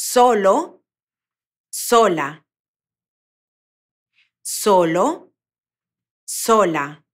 solo, sola. Solo, sola.